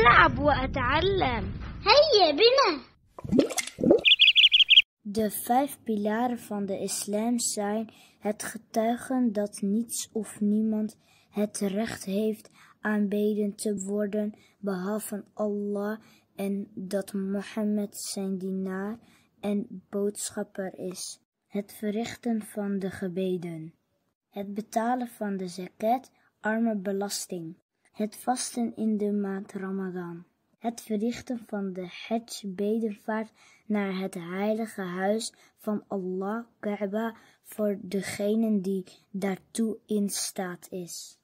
ألعب وأتعلم هيا De vijf pilaren van de islam zijn het getuigen dat niets of niemand het recht heeft aanbeden te worden behalve Allah en dat Mohammed zijn dienaar en boodschapper is. Het verrichten van de gebeden. Het betalen van de zakat, arme belasting het vasten in de maand Ramadan, het verrichten van de Hajj bedevaart naar het heilige huis van Allah Kaaba voor degenen die daartoe in staat is.